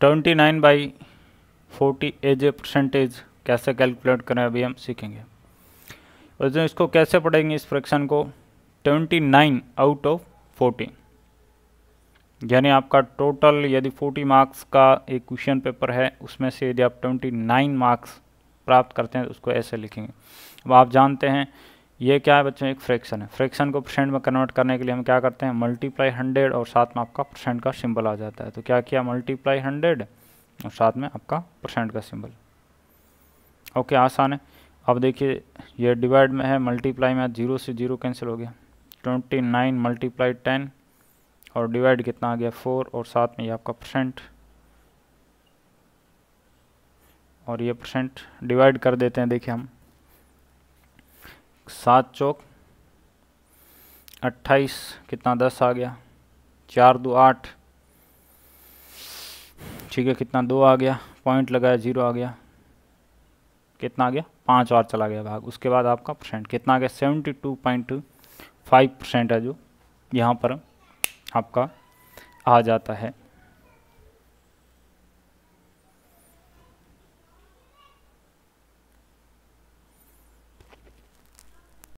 twenty nine by forty as a percentage कैसे calculate करें अभी हम सीखेंगे और जो इसको कैसे पढ़ेंगे इस फ्रैक्शन को twenty nine out of forty यानी आपका टोटल यदि फोर्टी मार्क्स का एक क्वेश्चन पेपर है उसमें से यदि आप ट्वेंटी नाइन मार्क्स प्राप्त करते हैं तो उसको ऐसे लिखेंगे अब आप जानते हैं ये क्या है बच्चों एक फ्रैक्शन है फ्रैक्शन को परसेंट में कन्वर्ट करने के लिए हम क्या करते हैं मल्टीप्लाई हंड्रेड और साथ में आपका परसेंट का सिंबल आ जाता है तो क्या किया मल्टीप्लाई हंड्रेड और साथ में आपका परसेंट का सिंबल ओके आसान है अब देखिए ये डिवाइड में है मल्टीप्लाई में जीरो से जीरो कैंसिल हो गया ट्वेंटी नाइन मल्टीप्लाई टेन और डिवाइड कितना आ गया फोर और साथ में ये आपका परसेंट और ये परसेंट डिवाइड कर देते हैं देखिए हम सात चौक अट्ठाईस कितना दस आ गया चार दो आठ ठीक है कितना दो आ गया पॉइंट लगाया जीरो आ गया कितना आ गया पाँच और चला गया भाग उसके बाद आपका परसेंट कितना आ गया seventy two point five percent है जो यहाँ पर आपका आ जाता है